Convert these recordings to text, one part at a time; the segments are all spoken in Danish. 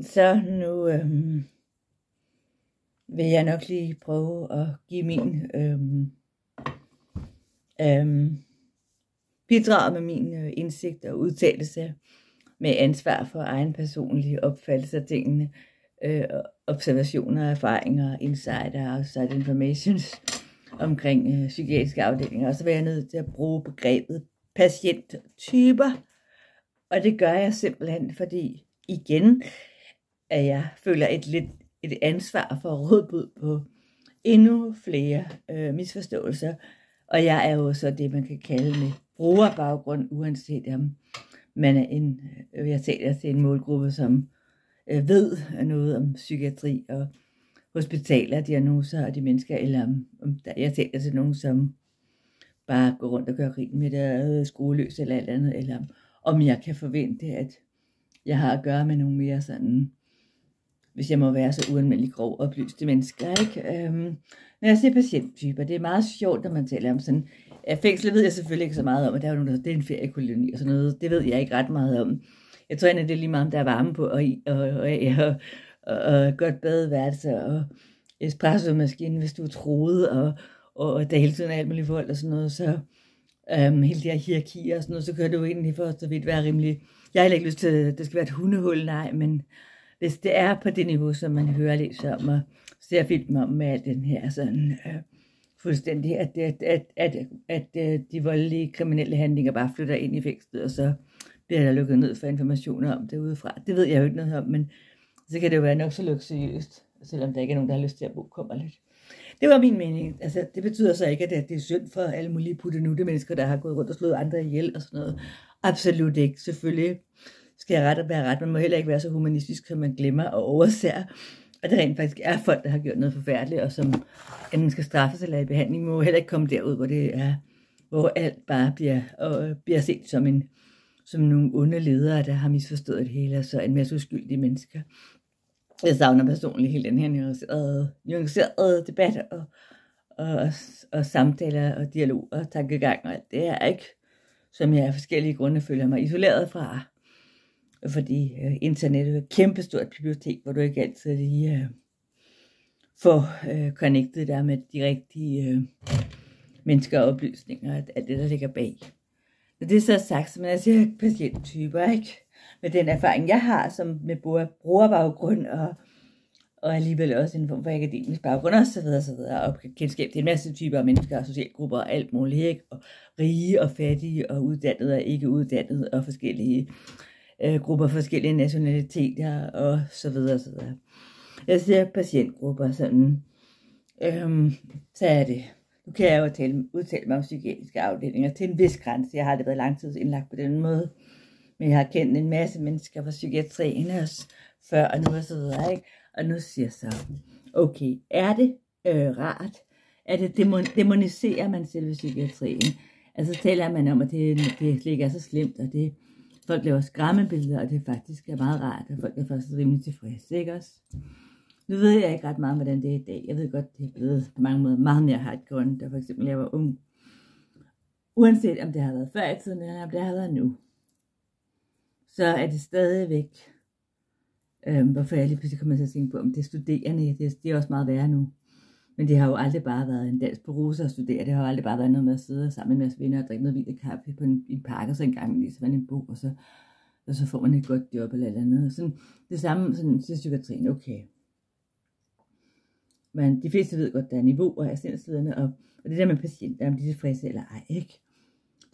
så nu øhm, vil jeg nok lige prøve at give min øhm, øhm, bidrag med min øh, indsigt og udtalelse med ansvar for egen personlige opfattelse af tingene, øh, observationer, erfaringer, insider, outside informations omkring øh, psykiatriske afdelinger. Og så vil jeg nødt til at bruge begrebet patienttyper, og det gør jeg simpelthen, fordi igen, at jeg føler et lidt et ansvar for at bud på endnu flere øh, misforståelser. Og jeg er jo så det, man kan kalde med brugerbaggrund, uanset om man er en, øh, jeg taler til en målgruppe, som øh, ved noget om psykiatri og hospitaler, diagnoser og de mennesker, eller om, om der, jeg taler til nogen, som bare går rundt og gør rig med det, øh, skoleløs eller alt andet, eller om, om jeg kan forvente, at jeg har at gøre med nogle mere sådan hvis jeg må være så uanmeldelig grov oplyste mennesker. Ikke? Øhm, når jeg ser patienttyper, det er meget sjovt, når man taler om sådan, ja, fængslet ved jeg selvfølgelig ikke så meget om, og der er jo nogen, det er en feriekoloni og sådan noget, det ved jeg ikke ret meget om. Jeg tror egentlig, det er lige meget, om der er varme på, og, og, og, og, og, og godt badeværelse, og espresso-maskinen, hvis du er troet, og, og, og der hele tiden er alt muligt vold og sådan noget, så øhm, hele de her hierarkier og sådan noget, så kører du ind i for så vidt være rimelig. Jeg har ikke lyst til, at det skal være et hundehul, nej, men hvis det er på det niveau, som man hører lidt om og ser film om med den her sådan øh, fuldstændig, at, at, at, at, at, at øh, de voldelige kriminelle handlinger bare flytter ind i fængslet, og så bliver der lukket ned for informationer om det udefra. Det ved jeg jo ikke noget om, men så kan det jo være nok så luksuriøst, selvom der ikke er nogen, der har lyst til at bo kummerligt. Det var min mening. Altså, det betyder så ikke, at det er synd for alle mulige putte mennesker, der har gået rundt og slået andre ihjel og sådan noget. Absolut ikke, selvfølgelig skal jeg rette og bære ret. Man må heller ikke være så humanistisk, at man glemmer og overser, at der rent faktisk er folk, der har gjort noget forfærdeligt, og som enten skal straffes eller i behandling, man må heller ikke komme derud, hvor det er, hvor alt bare bliver, og øh, bliver set som en, som nogle onde ledere, der har misforstået det hele, og så en masse uskyldige mennesker. Jeg savner personligt hele den her nuancerede, nuancerede debat og, og, og samtaler og dialog og tankegang og alt det er ikke, som jeg af forskellige grunde føler mig isoleret fra fordi øh, internettet er et kæmpestort bibliotek, hvor du ikke altid lige øh, får øh, connectet der med de rigtige øh, mennesker og oplysninger, alt det, der ligger bag. Når det er så sagt, så man er altså patienttyper, ikke? Med den erfaring, jeg har som med både brugerbaggrund og, og alligevel også en form for akademisk baggrund og så videre, så videre, og kendskab til en masse typer af mennesker og socialgrupper og alt muligt, ikke? Og rige og fattige og uddannede og ikke uddannede og forskellige øh, grupper, forskellige nationaliteter og så videre, så videre. Jeg siger patientgrupper sådan. Øhm, så er det. Nu kan jeg jo tale, udtale mig om psykiatriske afdelinger til en vis grænse. Jeg har det været langtidsindlagt på den måde. Men jeg har kendt en masse mennesker fra psykiatrien også før og nu og så videre, ikke? Og nu siger jeg så, okay, er det øh, rart? Er det demoniserer man selve psykiatrien? Altså taler man om, at det, det ikke er så slemt, og det, folk laver skræmmebilleder, og det faktisk er meget rart, at folk er faktisk rimelig tilfredse, ikke også? Nu ved jeg ikke ret meget, hvordan det er i dag. Jeg ved godt, det er blevet på mange måder meget mere hardcore, end da for eksempel jeg var ung. Uanset om det har været før i tiden, eller om det har været nu, så er det stadigvæk, øhm, hvorfor jeg lige pludselig kommer til at tænke på, om det er studerende, det, det er også meget værre nu men det har jo aldrig bare været en dans på rose at studere. Det har jo aldrig bare været noget med at sidde sammen med en masse venner og drikke noget vildt kaffe på en, en pakke, og så en gang læser man ligesom en bog, og så, og så får man et godt job eller eller andet. Sådan, det samme sådan, til psykiatrien. Okay, Men de fleste ved godt, der er niveau og er og, og det der med patienter, om de er tilfredse eller ej, ikke?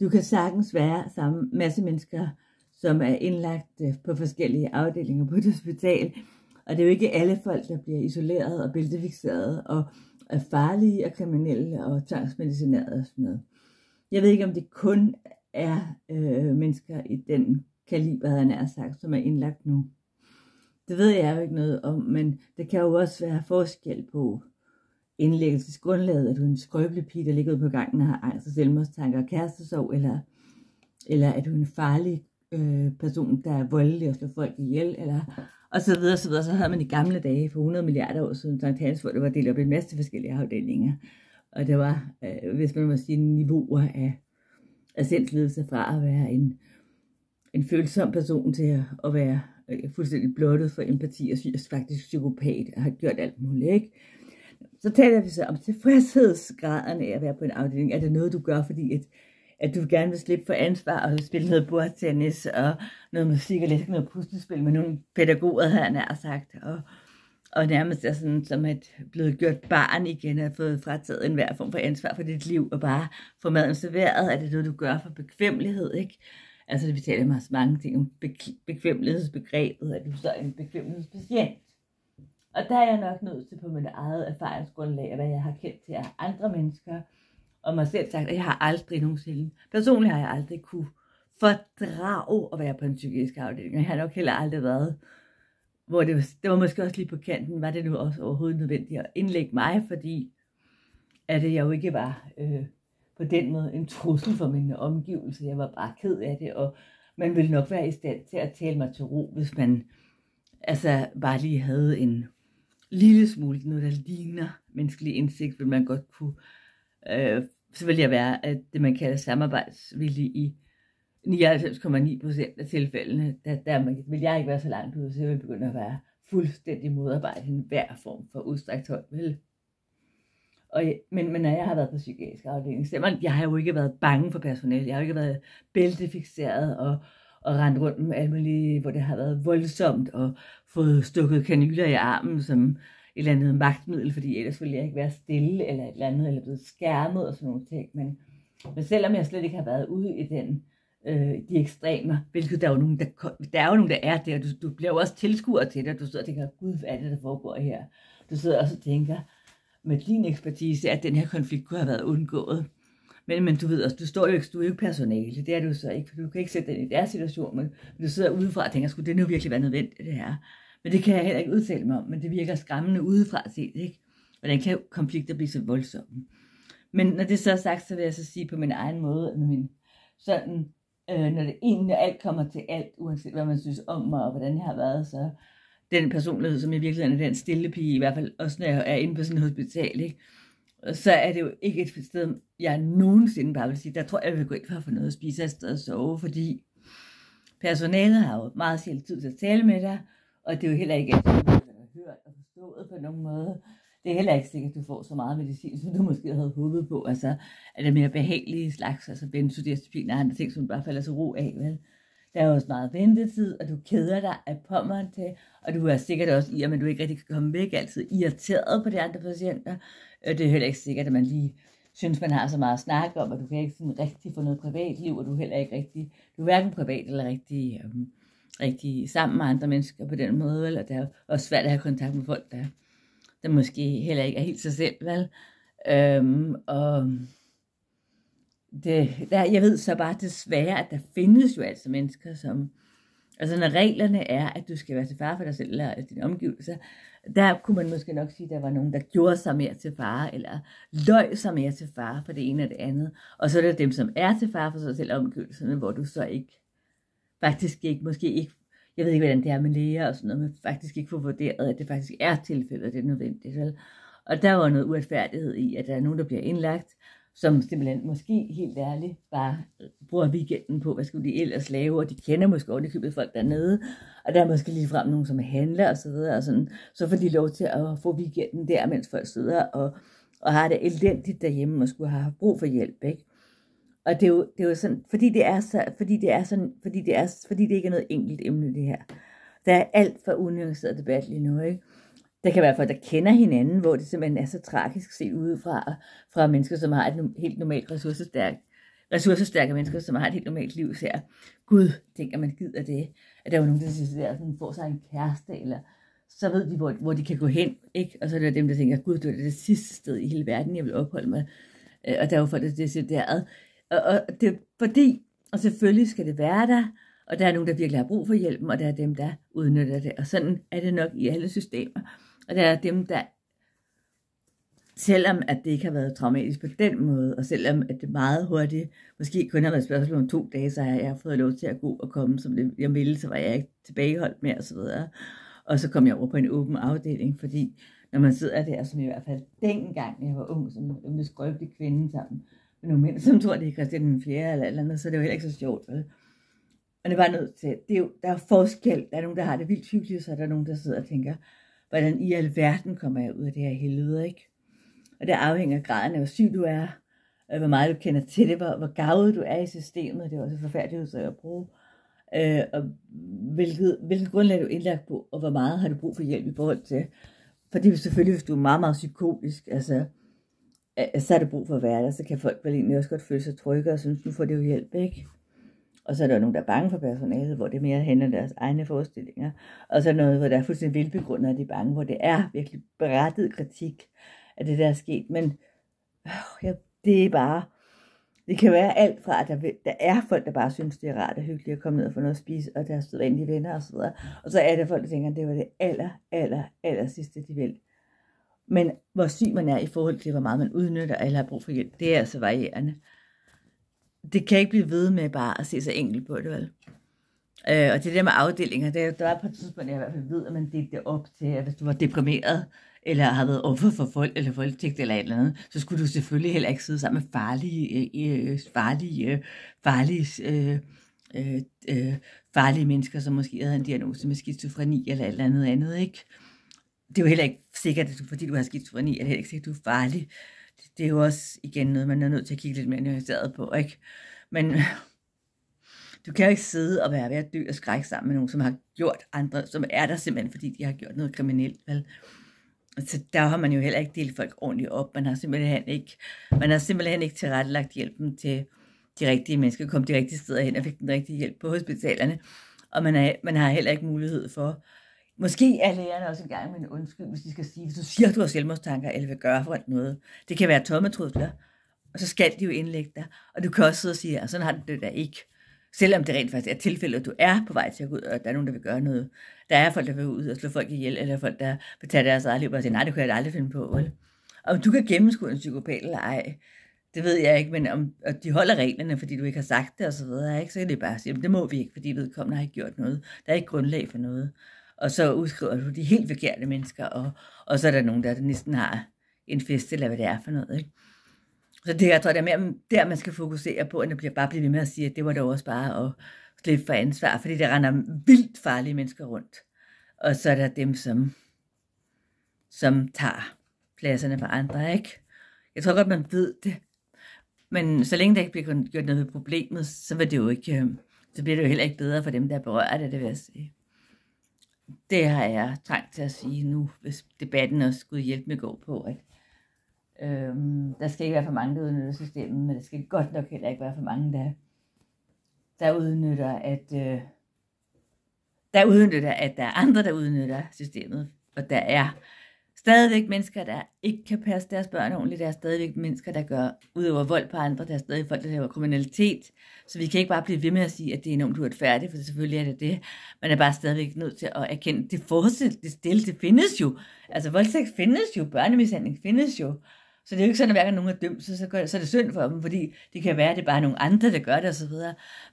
Du kan sagtens være sammen masse mennesker, som er indlagt øh, på forskellige afdelinger på et hospital, og det er jo ikke alle folk, der bliver isoleret og bæltefixeret og er farlige og kriminelle og tvangsmedicinerede og sådan noget. Jeg ved ikke, om det kun er øh, mennesker i den kaliber, han er sagt, som er indlagt nu. Det ved jeg jo ikke noget om, men det kan jo også være forskel på indlæggelsesgrundlaget, at du er en skrøbelig pige, der ligger ude på gangen og har angst og selvmordstanker og kærestesov, eller, eller at du er en farlig øh, person, der er voldelig og slår folk ihjel, eller og så videre, og så videre. Så havde man i gamle dage, for 100 milliarder år siden, Sankt Hans, hvor det var delt op i en masse forskellige afdelinger. Og det var, øh, hvis man må sige, niveauer af, af selvledelse fra at være en, en følsom person til at, at være øh, fuldstændig blottet for empati og faktisk psykopat og har gjort alt muligt, ikke? Så taler vi så om tilfredshedsgraden af at være på en afdeling. Er det noget, du gør, fordi at, at du gerne vil slippe for ansvar og spille noget bordtennis og noget musik og lidt noget puslespil med nogle pædagoger, havde han nær sagt. Og, og nærmest er sådan, som at blevet gjort barn igen, at fået frataget enhver form for ansvar for dit liv, og bare få maden serveret, er det noget, du gør for bekvemmelighed, ikke? Altså, vi taler meget mange ting om bekvemmelighedsbegrebet, at du så er en bekvemmelighedspatient. Og der er jeg nok nødt til på mit eget erfaringsgrundlag, hvad jeg har kendt til andre mennesker, og mig selv sagt, at jeg har aldrig nogensinde, personligt har jeg aldrig kunne fordrage at være på en psykisk afdeling, jeg har nok heller aldrig været, hvor det, var, det var måske også lige på kanten, var det nu også overhovedet nødvendigt at indlægge mig, fordi at øh, jeg jo ikke var øh, på den måde en trussel for mine omgivelser. Jeg var bare ked af det, og man ville nok være i stand til at tale mig til ro, hvis man altså bare lige havde en lille smule noget, der ligner menneskelig indsigt, ville man godt kunne øh, så vil jeg være at det, man kalder samarbejdsvillig i 99,9 procent af tilfældene. Der, der man, vil jeg ikke være så langt ud, så jeg vil begynde at være fuldstændig modarbejde hver form for udstrækt hånd. Vel? Og, men, men når jeg har været på psykiatrisk afdeling, så man, jeg har jo ikke været bange for personale. Jeg har jo ikke været bæltefixeret og, og rendt rundt med alt muligt, hvor det har været voldsomt og fået stukket kanyler i armen, som eller andet magtmiddel, fordi ellers ville jeg ikke være stille eller et eller andet, eller blevet skærmet og sådan nogle ting. Men, men selvom jeg slet ikke har været ude i den, øh, de ekstremer, hvilket der er jo nogen, der, der er jo nogen, der er der, du, du bliver jo også tilskuer til det, og du sidder og tænker, gud, hvad er det, der foregår her? Du sidder også og tænker, med din ekspertise, at den her konflikt kunne have været undgået. Men, men du ved også, du står jo ikke, du er jo ikke personale, det er du så ikke, du kan ikke sætte den i deres situation, men du sidder udefra og tænker, skulle det nu virkelig være nødvendigt, det her? Men det kan jeg heller ikke udtale mig om, men det virker skræmmende udefra set, ikke? Hvordan kan konflikter blive så voldsomme? Men når det så er sagt, så vil jeg så sige på min egen måde, med min sådan, øh, når det egentlig alt kommer til alt, uanset hvad man synes om mig og hvordan jeg har været, så den personlighed, som i virkeligheden er den stille pige, i hvert fald også når jeg er inde på sådan et hospital, ikke? så er det jo ikke et sted, jeg nogensinde bare vil sige, der tror jeg, jeg vil gå ind for at få noget at spise og sted at sove, fordi personalet har jo meget sjældent tid til at tale med dig, og det er jo heller ikke altid, man har hørt og forstået på nogen måde. Det er heller ikke sikkert, at du får så meget medicin, som du måske havde håbet på. Altså, er det mere behagelige slags, altså benzodiazepin og andre ting, som du bare falder så ro af, vel? Der er også meget ventetid, og du keder dig af pommeren til, og du er sikkert også i, at du ikke rigtig kan komme væk, altid irriteret på de andre patienter. Øh, det er heller ikke sikkert, at man lige synes, man har så meget at snakke om, og du kan ikke sådan rigtig få noget privatliv, og du heller ikke rigtig, du er hverken privat eller rigtig øhm, rigtig sammen med andre mennesker på den måde, vel? og det er også svært at have kontakt med folk, der, der måske heller ikke er helt sig selv, vel? Øhm, og det, der, jeg ved så bare desværre, at der findes jo altså mennesker, som, altså når reglerne er, at du skal være til fare for dig selv eller dine omgivelser, der kunne man måske nok sige, at der var nogen, der gjorde sig mere til fare, eller løj sig mere til fare for det ene og det andet. Og så er der dem, som er til fare for sig selv og omgivelserne, hvor du så ikke faktisk ikke, måske ikke, jeg ved ikke, hvordan det er med læger og sådan noget, men faktisk ikke få vurderet, at det faktisk er tilfældet, at det er nødvendigt. Vel? Og der var noget uretfærdighed i, at der er nogen, der bliver indlagt, som simpelthen måske helt ærligt bare bruger weekenden på, hvad skulle de ellers lave, og de kender måske købet folk dernede, og der er måske lige frem nogen, som handler og så videre, og sådan, så får de lov til at få weekenden der, mens folk sidder og, og har det elendigt derhjemme og skulle have brug for hjælp. Ikke? Og det er jo, det er jo sådan, fordi det er, så, fordi det er sådan, fordi det er, fordi det ikke er noget enkelt emne, det her. Der er alt for unuanceret debat lige nu, ikke? Der kan være folk, der kender hinanden, hvor det simpelthen er så tragisk set udefra, fra mennesker, som har et helt normalt ressourcestærkt ressourcestærke mennesker, som har et helt normalt liv, ser, gud, tænker man gider det, at der er jo nogen, der synes, at sådan, får sig en kæreste, eller så ved de, hvor, hvor de kan gå hen, ikke? Og så er der dem, der tænker, gud, det er det sidste sted i hele verden, jeg vil opholde mig. Øh, og der er jo folk, der at og, og det er fordi, og selvfølgelig skal det være der, og der er nogen, der virkelig har brug for hjælpen, og der er dem, der udnytter det. Og sådan er det nok i alle systemer. Og der er dem, der, selvom at det ikke har været traumatisk på den måde, og selvom at det meget hurtigt, måske kun har været spørgsmål om to dage, så har jeg fået lov til at gå og komme, som det, jeg ville, så var jeg ikke tilbageholdt mere osv. Og, og så kom jeg over på en åben afdeling, fordi når man sidder der, som i hvert fald dengang, jeg var ung, som en skrøbelig kvinde sammen, nogle mænd, som tror, det er Christian den 4. eller eller andet, så det er jo heller ikke så sjovt, vel? Og det var nødt til, det er jo, der er forskel. Der er nogen, der har det vildt hyggeligt, så er der nogen, der sidder og tænker, hvordan i alverden kommer jeg ud af det her helvede, ikke? Og det afhænger af graden af, hvor syg du er, hvor meget du kender til det, hvor, hvor gavet du er i systemet, det er også forfærdeligt at bruge, øh, og hvilket, hvilket grundlag er du indlagt på, og hvor meget har du brug for hjælp i forhold til. Fordi selvfølgelig, hvis du er meget, meget psykotisk, altså, så er det brug for at være der, så kan folk vel egentlig også godt føle sig trygge og synes, nu får det jo hjælp, ikke? Og så er der nogen, der er bange for personalet, hvor det mere handler om deres egne forestillinger. Og så er der noget, hvor der er fuldstændig velbegrundet, at de er bange, hvor det er virkelig berettet kritik af det, der er sket. Men øh, ja, det er bare, det kan være alt fra, at der, der er folk, der bare synes, det er rart og hyggeligt at komme ned og få noget at spise, og deres sødvendige venner osv. Og så er der folk, der tænker, at det var det aller, aller, aller sidste, de vil. Men hvor syg man er i forhold til, hvor meget man udnytter eller har brug for hjælp, det er altså varierende. Det kan ikke blive ved med bare at se så enkelt på det, vel? Øh, og det der med afdelinger, det, der var på et tidspunkt, jeg i hvert fald ved, at man delte det op til, at hvis du var deprimeret, eller har været offer for vold eller voldtægt eller et eller andet, så skulle du selvfølgelig heller ikke sidde sammen med farlige, øh, øh farlige, øh, farlige, øh, øh, øh, farlige mennesker, som måske havde en diagnose med skizofreni eller et eller andet andet, ikke? det er jo heller ikke sikkert, at du, fordi du har skizofreni, er det heller ikke sikkert, at du er farlig. Det, det er jo også igen noget, man er nødt til at kigge lidt mere nuanceret på, ikke? Men du kan jo ikke sidde og være ved at dø og skrække sammen med nogen, som har gjort andre, som er der simpelthen, fordi de har gjort noget kriminelt, vel? Så der har man jo heller ikke delt folk ordentligt op. Man har simpelthen ikke, man har simpelthen ikke tilrettelagt hjælpen til de rigtige mennesker, kom de rigtige steder hen og fik den rigtige hjælp på hospitalerne. Og man, er, man har heller ikke mulighed for Måske er lærerne også i gang med en undskyld, hvis de skal sige, hvis du siger, at du har selvmordstanker, eller vil gøre for noget. Det kan være tomme trusler, og så skal de jo indlægge dig. Og du kan også sidde og sige, at sådan har det da ikke. Selvom det rent faktisk er tilfældet, at du er på vej til at gå ud, og der er nogen, der vil gøre noget. Der er folk, der vil ud og slå folk ihjel, eller folk, der vil tage deres eget liv og sige, nej, det kunne jeg da aldrig finde på. Vel? Om du kan gennemskue en psykopat eller ej, det ved jeg ikke, men om at de holder reglerne, fordi du ikke har sagt det og så videre, ikke? så kan de bare sige, det må vi ikke, fordi vedkommende har ikke gjort noget. Der er ikke grundlag for noget og så udskriver du de helt forkerte mennesker, og, og så er der nogen, der næsten har en fest, eller hvad det er for noget. Ikke? Så det, jeg tror, det er mere der, man skal fokusere på, end at bare blive ved med at sige, at det var da også bare at slippe for ansvar, fordi der render vildt farlige mennesker rundt. Og så er der dem, som, som tager pladserne for andre, ikke? Jeg tror godt, man ved det. Men så længe der ikke bliver gjort noget ved problemet, så, vil det jo ikke, øh, så bliver det jo heller ikke bedre for dem, der er berørt af det, vil jeg sige det har jeg trængt til at sige nu, hvis debatten også skulle hjælpe med gå på, at øhm, der skal ikke være for mange, der udnytter systemet, men der skal godt nok heller ikke være for mange, der, der udnytter, at øh, der udnytter, at der er andre, der udnytter systemet, og der er stadigvæk mennesker, der ikke kan passe deres børn ordentligt. Der er stadigvæk mennesker, der gør udover vold på andre. Der er stadig folk, der laver kriminalitet. Så vi kan ikke bare blive ved med at sige, at det er enormt uretfærdigt, for selvfølgelig er det det. Man er bare stadigvæk nødt til at erkende, at det fortsætter, det stille, det findes jo. Altså voldtægt findes jo, børnemishandling findes jo. Så det er jo ikke sådan, at hver gang nogen er dømt, så, så, gør, så er det synd for dem, fordi det kan være, at det er bare nogle andre, der gør det osv.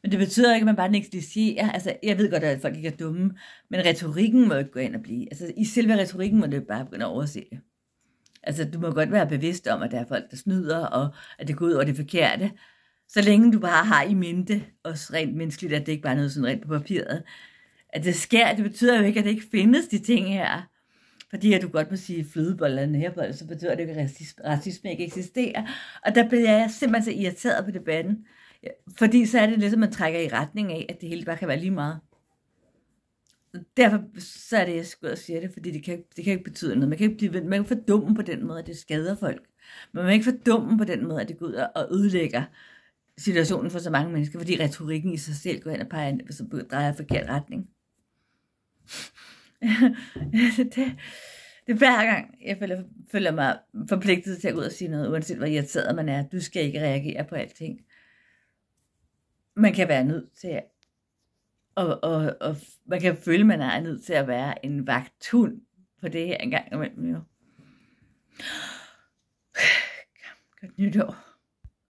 Men det betyder ikke, at man bare negligerer. Altså, jeg ved godt, at folk ikke er dumme, men retorikken må ikke gå ind og blive. Altså, i selve retorikken må det bare begynde at overse det. Altså, du må godt være bevidst om, at der er folk, der snyder, og at det går ud over det forkerte. Så længe du bare har i mente, også rent menneskeligt, at det ikke bare er noget sådan rent på papiret. At det sker, det betyder jo ikke, at det ikke findes de ting her fordi at du godt må sige flødeboller og nærboller, så betyder det jo, at racisme ikke eksisterer. Og der blev jeg simpelthen så irriteret på debatten, fordi så er det lidt, ligesom, at man trækker i retning af, at det hele bare kan være lige meget. Derfor så er det, jeg skal og sige det, fordi det kan, det kan ikke betyde noget. Man kan ikke blive, man kan dummen på den måde, at det skader folk. Men man kan ikke dummen på den måde, at det går ud og ødelægger situationen for så mange mennesker, fordi retorikken i sig selv går hen og peger, drejer forkert retning. det, det er hver gang, jeg føler, føler mig forpligtet til at gå ud og sige noget, uanset hvor irriteret man er. Du skal ikke reagere på alting. Man kan være nødt til at, og, og, og man kan føle, man er nødt til at være en vagthund på det her en gang imellem. Jo. Godt nytår.